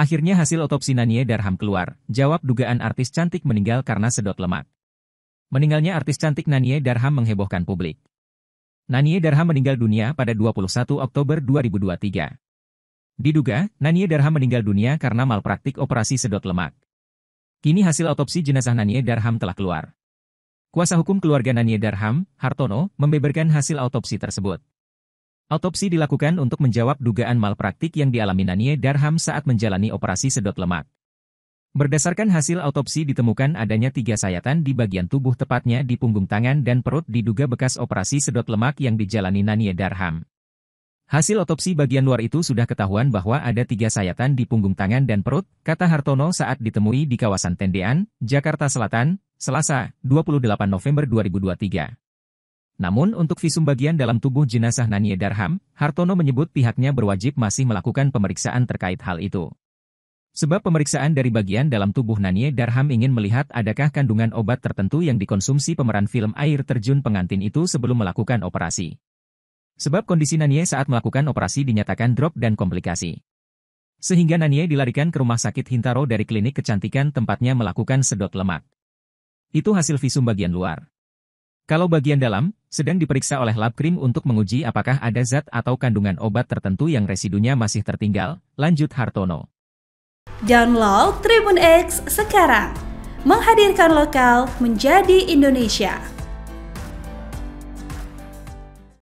Akhirnya hasil otopsi Nanie Darham keluar, jawab dugaan artis cantik meninggal karena sedot lemak. Meninggalnya artis cantik Nanie Darham menghebohkan publik. Nanie Darham meninggal dunia pada 21 Oktober 2023. Diduga, Nanie Darham meninggal dunia karena malpraktik operasi sedot lemak. Kini hasil otopsi jenazah Nanie Darham telah keluar. Kuasa hukum keluarga Nanie Darham, Hartono, membeberkan hasil otopsi tersebut. Autopsi dilakukan untuk menjawab dugaan malpraktik yang dialami Nanie Darham saat menjalani operasi sedot lemak. Berdasarkan hasil autopsi ditemukan adanya tiga sayatan di bagian tubuh tepatnya di punggung tangan dan perut diduga bekas operasi sedot lemak yang dijalani Nanie Darham. Hasil otopsi bagian luar itu sudah ketahuan bahwa ada tiga sayatan di punggung tangan dan perut, kata Hartono saat ditemui di kawasan Tendean, Jakarta Selatan, Selasa, 28 November 2023. Namun untuk visum bagian dalam tubuh jenazah Nanie Darham, Hartono menyebut pihaknya berwajib masih melakukan pemeriksaan terkait hal itu. Sebab pemeriksaan dari bagian dalam tubuh Nanie Darham ingin melihat adakah kandungan obat tertentu yang dikonsumsi pemeran film air terjun pengantin itu sebelum melakukan operasi. Sebab kondisi Nanie saat melakukan operasi dinyatakan drop dan komplikasi. Sehingga Nanie dilarikan ke rumah sakit Hintaro dari klinik kecantikan tempatnya melakukan sedot lemak. Itu hasil visum bagian luar. Kalau bagian dalam, sedang diperiksa oleh lab krim untuk menguji apakah ada zat atau kandungan obat tertentu yang residunya masih tertinggal, lanjut Hartono. Download Tribun X sekarang, menghadirkan lokal menjadi Indonesia.